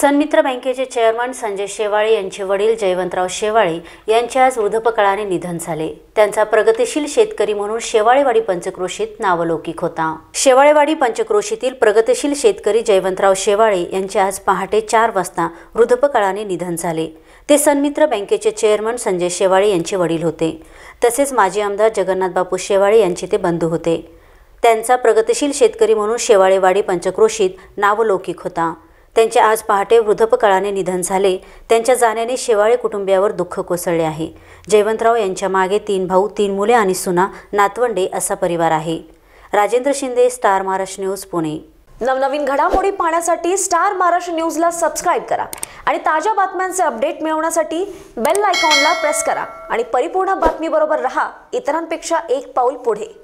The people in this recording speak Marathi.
सन्मित्र बँकेचे चेअरमन संजय शेवाळे यांचे वडील जयवंतराव शेवाळे यांचे आज वृद्धपकाळाने निधन झाले त्यांचा प्रगतिशील शेतकरी म्हणून शेवाळेवाडी पंचक्रोशीत नावलौकिक होता शेवाळेवाडी पंचक्रोशीतील प्रगतीशील शेतकरी जयवंतराव शेवाळे यांचे आज पहाटे चार वाजता वृद्धपकाळाने निधन झाले ते सन्मित्र बँकेचे चेअरमन संजय शेवाळे यांचे वडील होते तसेच माजी आमदार जगन्नाथ बापू शेवाळे यांचे ते बंधू होते त्यांचा प्रगतीशील शेतकरी म्हणून शेवाळेवाडी पंचक्रोशीत नावलौकिक होता त्यांचे आज पहाटे वृद्धपकाळाने निधन झाले त्यांच्या जाण्याने शेवाळे कुटुंबियावर दुःख कोसळले आहे जयवंतराव यांच्या मागे तीन भाऊ तीन मुले आणि सुना नातवंडे असा परिवार आहे राजेंद्र शिंदे स्टार महाराष्ट्र न्यूज पुणे नवनवीन घडामोडी पाहण्यासाठी स्टार महाराष्ट्र न्यूजला सबस्क्राईब करा आणि ताज्या बातम्यांचे अपडेट मिळवण्यासाठी बेल आयकॉनला प्रेस करा आणि परिपूर्ण बातमीबरोबर रहा इतरांपेक्षा एक पाऊल पुढे